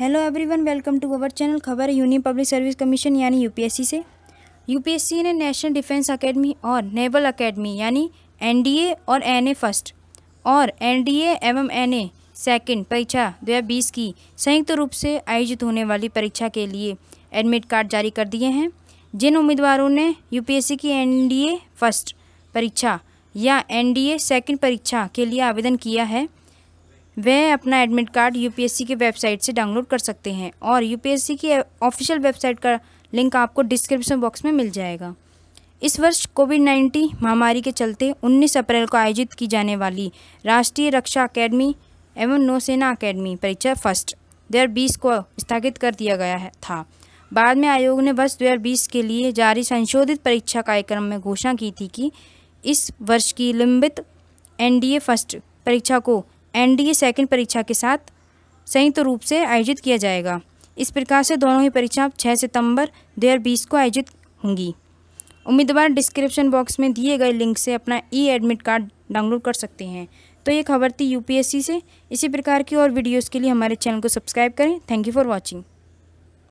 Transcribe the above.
hello everyone welcome to our channel खबर union public service commission यानी UPSC से UPSC ने नेशनल डिफेंस अकेडमी और नेवल अकेडमी यानी एनडीए और एनए फर्स्ट और एनडीए एवं एनए सेकंड परीक्षा 2020 की संयुक्त रूप से आयोजित होने वाली परीक्षा के लिए एडमिट कार्ड जारी कर दिए हैं जिन उम्मीदवारों ने यू की एन फर्स्ट परीक्षा या एन डी परीक्षा के लिए आवेदन किया है वे अपना एडमिट कार्ड यूपीएससी की वेबसाइट से डाउनलोड कर सकते हैं और यूपीएससी की ऑफिशियल वेबसाइट का लिंक आपको डिस्क्रिप्शन बॉक्स में मिल जाएगा इस वर्ष कोविड नाइन्टीन महामारी के चलते 19 अप्रैल को आयोजित की जाने वाली राष्ट्रीय रक्षा अकेडमी एवं नौसेना अकेडमी परीक्षा फर्स्ट बीस को स्थगित कर दिया गया है था बाद में आयोग ने वर्ष बीस के लिए जारी संशोधित परीक्षा कार्यक्रम में घोषणा की थी कि इस वर्ष की लंबित एनडीए फर्स्ट परीक्षा को एनडीए सेकंड परीक्षा के साथ संयुक्त रूप से आयोजित किया जाएगा इस प्रकार से दोनों ही परीक्षा 6 सितंबर 2020 को आयोजित होंगी उम्मीदवार डिस्क्रिप्शन बॉक्स में दिए गए लिंक से अपना ई एडमिट कार्ड डाउनलोड कर सकते हैं तो ये खबर थी यूपीएससी से इसी प्रकार की और वीडियोज़ के लिए हमारे चैनल को सब्सक्राइब करें थैंक यू फॉर वॉचिंग